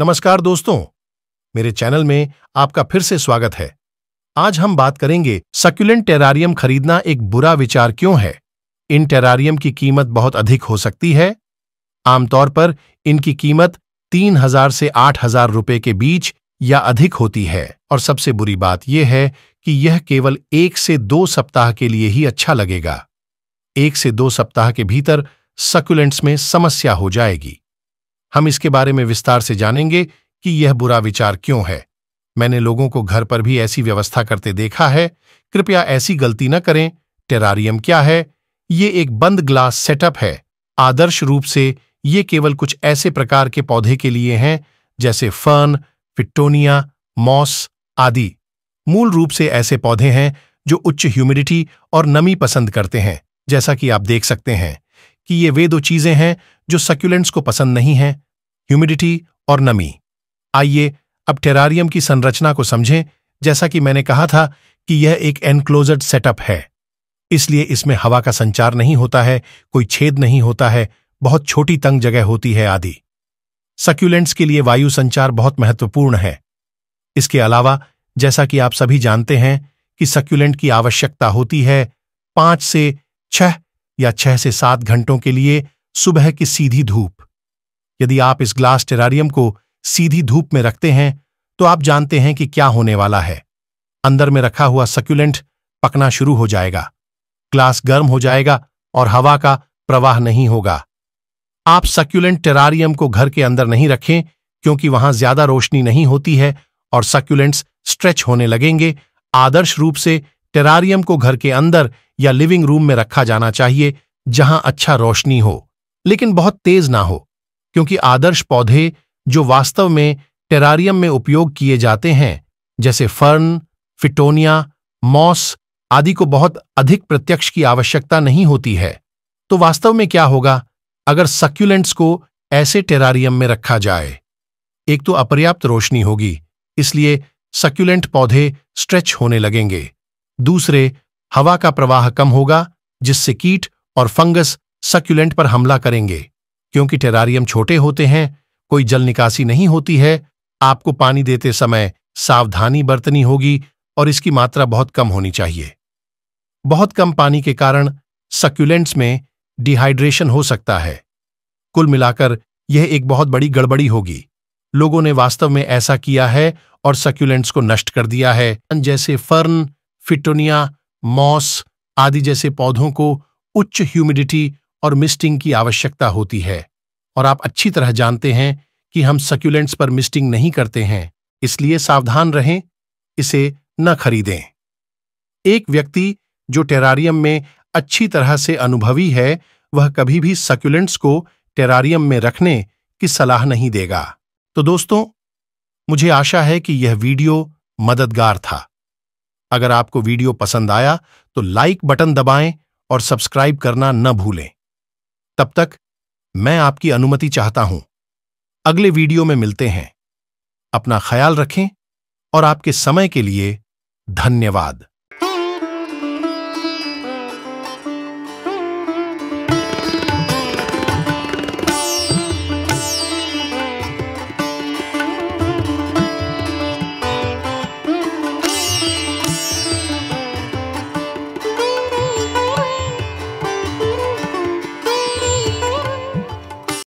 नमस्कार दोस्तों मेरे चैनल में आपका फिर से स्वागत है आज हम बात करेंगे सक्यूलेंट टेरारियम खरीदना एक बुरा विचार क्यों है इन टेरारियम की कीमत बहुत अधिक हो सकती है आमतौर पर इनकी कीमत तीन हजार से आठ हजार रुपये के बीच या अधिक होती है और सबसे बुरी बात यह है कि यह केवल एक से दो सप्ताह के लिए ही अच्छा लगेगा एक से दो सप्ताह के भीतर सक्यूलेंट्स में समस्या हो जाएगी हम इसके बारे में विस्तार से जानेंगे कि यह बुरा विचार क्यों है मैंने लोगों को घर पर भी ऐसी व्यवस्था करते देखा है कृपया ऐसी गलती न करें टेरारियम क्या है ये एक बंद ग्लास सेटअप है आदर्श रूप से ये केवल कुछ ऐसे प्रकार के पौधे के लिए हैं जैसे फर्न फिटोनिया मॉस आदि मूल रूप से ऐसे पौधे हैं जो उच्च ह्यूमिडिटी और नमी पसंद करते हैं जैसा कि आप देख सकते हैं कि ये वे दो चीज़ें हैं जो सक्यूलेंट्स को पसंद नहीं हैं ह्यूमिडिटी और नमी आइए अब टेरारियम की संरचना को समझें जैसा कि मैंने कहा था कि यह एक एनक्लोज सेटअप है इसलिए इसमें हवा का संचार नहीं होता है कोई छेद नहीं होता है बहुत छोटी तंग जगह होती है आदि सक्यूलेंट्स के लिए वायु संचार बहुत महत्वपूर्ण है इसके अलावा जैसा कि आप सभी जानते हैं कि सक्यूलेंट की आवश्यकता होती है पांच से छह या छह से सात घंटों के लिए सुबह की सीधी धूप यदि आप इस ग्लास टेरारियम को सीधी धूप में रखते हैं तो आप जानते हैं कि क्या होने वाला है अंदर में रखा हुआ सक्यूलेंट पकना शुरू हो जाएगा ग्लास गर्म हो जाएगा और हवा का प्रवाह नहीं होगा आप सक्यूलेंट टेरारियम को घर के अंदर नहीं रखें क्योंकि वहां ज्यादा रोशनी नहीं होती है और सक्यूलेंट्स स्ट्रेच होने लगेंगे आदर्श रूप से टेरारियम को घर के अंदर या लिविंग रूम में रखा जाना चाहिए जहां अच्छा रोशनी हो लेकिन बहुत तेज ना हो क्योंकि आदर्श पौधे जो वास्तव में टेरारियम में उपयोग किए जाते हैं जैसे फर्न फिटोनिया मॉस आदि को बहुत अधिक प्रत्यक्ष की आवश्यकता नहीं होती है तो वास्तव में क्या होगा अगर सक्यूलेंट्स को ऐसे टेरारियम में रखा जाए एक तो अपर्याप्त रोशनी होगी इसलिए सक्यूलेंट पौधे स्ट्रेच होने लगेंगे दूसरे हवा का प्रवाह कम होगा जिससे कीट और फंगस सक्यूलेंट पर हमला करेंगे क्योंकि टेरारियम छोटे होते हैं कोई जल निकासी नहीं होती है आपको पानी देते समय सावधानी बरतनी होगी और इसकी मात्रा बहुत कम होनी चाहिए बहुत कम पानी के कारण सक्यूलेंट्स में डिहाइड्रेशन हो सकता है कुल मिलाकर यह एक बहुत बड़ी गड़बड़ी होगी लोगों ने वास्तव में ऐसा किया है और सक्यूलेंट्स को नष्ट कर दिया है जैसे फर्न फिटोनिया मॉस आदि जैसे पौधों को उच्च ह्यूमिडिटी और मिस्टिंग की आवश्यकता होती है और आप अच्छी तरह जानते हैं कि हम सक्यूलेंट्स पर मिस्टिंग नहीं करते हैं इसलिए सावधान रहें इसे न खरीदें एक व्यक्ति जो टेरारियम में अच्छी तरह से अनुभवी है वह कभी भी सक्यूलेंट्स को टेरारियम में रखने की सलाह नहीं देगा तो दोस्तों मुझे आशा है कि यह वीडियो मददगार था अगर आपको वीडियो पसंद आया तो लाइक बटन दबाएं और सब्सक्राइब करना न भूलें तब तक मैं आपकी अनुमति चाहता हूं अगले वीडियो में मिलते हैं अपना ख्याल रखें और आपके समय के लिए धन्यवाद